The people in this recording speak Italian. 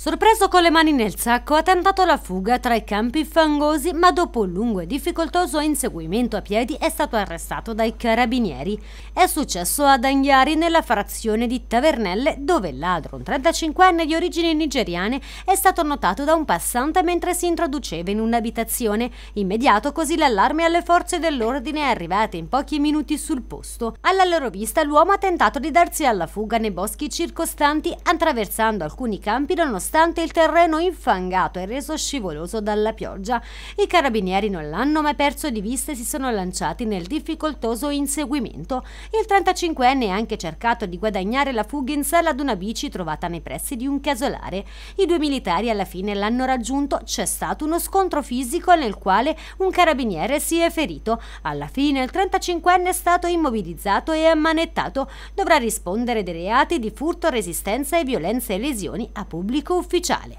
Sorpreso con le mani nel sacco, ha tentato la fuga tra i campi fangosi, ma dopo un lungo e difficoltoso inseguimento a piedi è stato arrestato dai carabinieri. È successo ad Anghiari, nella frazione di Tavernelle, dove il ladro, un 35enne di origini nigeriane, è stato notato da un passante mentre si introduceva in un'abitazione. Immediato così l'allarme alle forze dell'ordine è arrivata in pochi minuti sul posto. Alla loro vista l'uomo ha tentato di darsi alla fuga nei boschi circostanti, attraversando alcuni campi nonostante nonostante il terreno infangato e reso scivoloso dalla pioggia. I carabinieri non l'hanno mai perso di vista e si sono lanciati nel difficoltoso inseguimento. Il 35enne ha anche cercato di guadagnare la fuga in sella ad una bici trovata nei pressi di un casolare. I due militari alla fine l'hanno raggiunto, c'è stato uno scontro fisico nel quale un carabiniere si è ferito. Alla fine il 35enne è stato immobilizzato e ammanettato. Dovrà rispondere dei reati di furto, resistenza e violenza e lesioni a pubblico ufficiale.